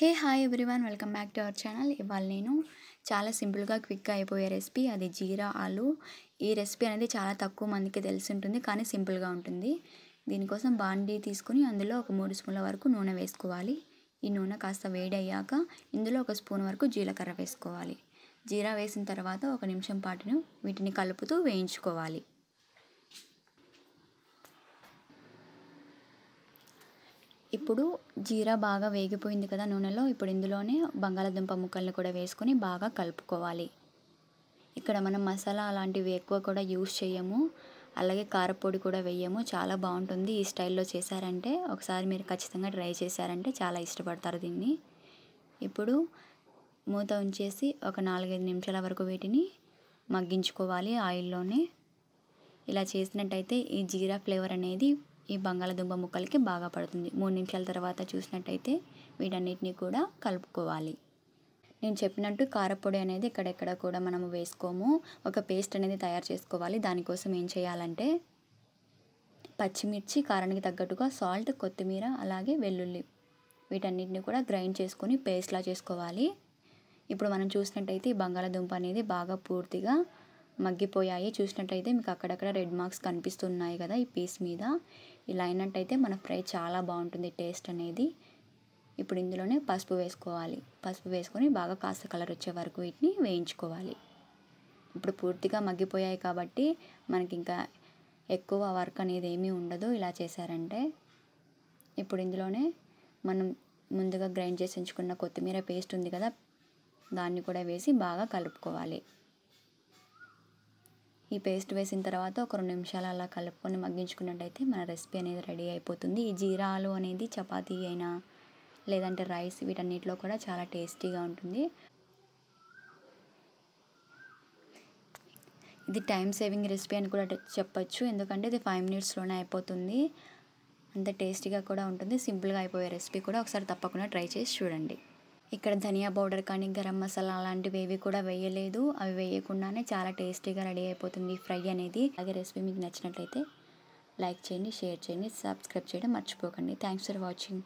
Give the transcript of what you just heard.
hey hi everyone welcome back to our channel ఇవాళ నేను చాలా సింపుల్గా క్విక్గా అయిపోయే రెసిపీ అది జీరా ఆలు ఈ రెసిపీ అనేది చాలా తక్కువ మందికి తెలిసి ఉంటుంది కానీ సింపుల్గా ఉంటుంది దీనికోసం బాండీ తీసుకుని అందులో ఒక మూడు స్పూన్ల వరకు నూనె వేసుకోవాలి ఈ నూనె కాస్త వేడి అయ్యాక ఇందులో ఒక స్పూన్ వరకు జీలకర్ర వేసుకోవాలి జీరా వేసిన తర్వాత ఒక నిమిషం పాటును వీటిని కలుపుతూ వేయించుకోవాలి ఇప్పుడు జీరా బాగా వేగిపోయింది కదా నూనెలో ఇప్పుడు ఇందులోనే బంగాళదుంప ముక్కలను కూడా వేసుకొని బాగా కలుపుకోవాలి ఇక్కడ మనం మసాలా అలాంటివి ఎక్కువ కూడా యూస్ చేయము అలాగే కారపొడి కూడా వేయము చాలా బాగుంటుంది ఈ స్టైల్లో చేశారంటే ఒకసారి మీరు ఖచ్చితంగా ట్రై చేశారంటే చాలా ఇష్టపడతారు దీన్ని ఇప్పుడు మూత ఉంచేసి ఒక నాలుగైదు నిమిషాల వరకు వీటిని మగ్గించుకోవాలి ఆయిల్లోనే ఇలా చేసినట్టయితే ఈ జీరా ఫ్లేవర్ అనేది ఈ బంగాళదుంప ముక్కలకి బాగా పడుతుంది మూడు నిమిషాల తర్వాత చూసినట్టయితే వీటన్నిటిని కూడా కలుపుకోవాలి నేను చెప్పినట్టు కారపొడి అనేది ఎక్కడెక్కడ కూడా మనము వేసుకోము ఒక పేస్ట్ అనేది తయారు చేసుకోవాలి దానికోసం ఏం చేయాలంటే పచ్చిమిర్చి కారానికి తగ్గట్టుగా సాల్ట్ కొత్తిమీర అలాగే వెల్లుల్లి వీటన్నిటిని కూడా గ్రైండ్ చేసుకొని పేస్ట్లా చేసుకోవాలి ఇప్పుడు మనం చూసినట్టయితే ఈ బంగాళదుంప అనేది బాగా పూర్తిగా మగ్గిపోయాయి చూసినట్టయితే మీకు అక్కడక్కడ రెడ్ మార్క్స్ కనిపిస్తున్నాయి కదా ఈ పీస్ మీద ఇలా అయినట్టయితే మన ఫ్రై చాలా బాగుంటుంది టేస్ట్ అనేది ఇప్పుడు ఇందులోనే పసుపు వేసుకోవాలి పసుపు వేసుకొని బాగా కాస్త కలర్ వచ్చే వరకు వీటిని వేయించుకోవాలి ఇప్పుడు పూర్తిగా మగ్గిపోయాయి కాబట్టి మనకి ఇంకా ఎక్కువ వర్క్ అనేది ఏమీ ఉండదు ఇలా చేశారంటే ఇప్పుడు ఇందులోనే మనం ముందుగా గ్రైండ్ చేసి ఉంచుకున్న కొత్తిమీర పేస్ట్ ఉంది కదా దాన్ని కూడా వేసి బాగా కలుపుకోవాలి ఈ పేస్ట్ వేసిన తర్వాత ఒక రెండు నిమిషాలు అలా కలుపుకొని మగ్గించుకున్నట్టయితే మన రెసిపీ అనేది రెడీ అయిపోతుంది ఈ జీరాలు అనేది చపాతీ అయినా లేదంటే రైస్ వీటన్నిటిలో కూడా చాలా టేస్టీగా ఉంటుంది ఇది టైం సేవింగ్ రెసిపీ అని కూడా చెప్పచ్చు ఎందుకంటే ఇది ఫైవ్ మినిట్స్లోనే అయిపోతుంది అంత టేస్టీగా కూడా ఉంటుంది సింపుల్గా అయిపోయే రెసిపీ కూడా ఒకసారి తప్పకుండా ట్రై చేసి చూడండి ఇక్కడ ధనియా పౌడర్ కానీ గరం మసాలా అలాంటివి ఏవి కూడా వేయలేదు అవి వేయకుండానే చాలా టేస్టీగా రెడీ అయిపోతుంది ఫ్రై అనేది అలాగే రెసిపీ మీకు నచ్చినట్లయితే లైక్ చేయండి షేర్ చేయండి సబ్స్క్రైబ్ చేయడం మర్చిపోకండి థ్యాంక్స్ ఫర్ వాచింగ్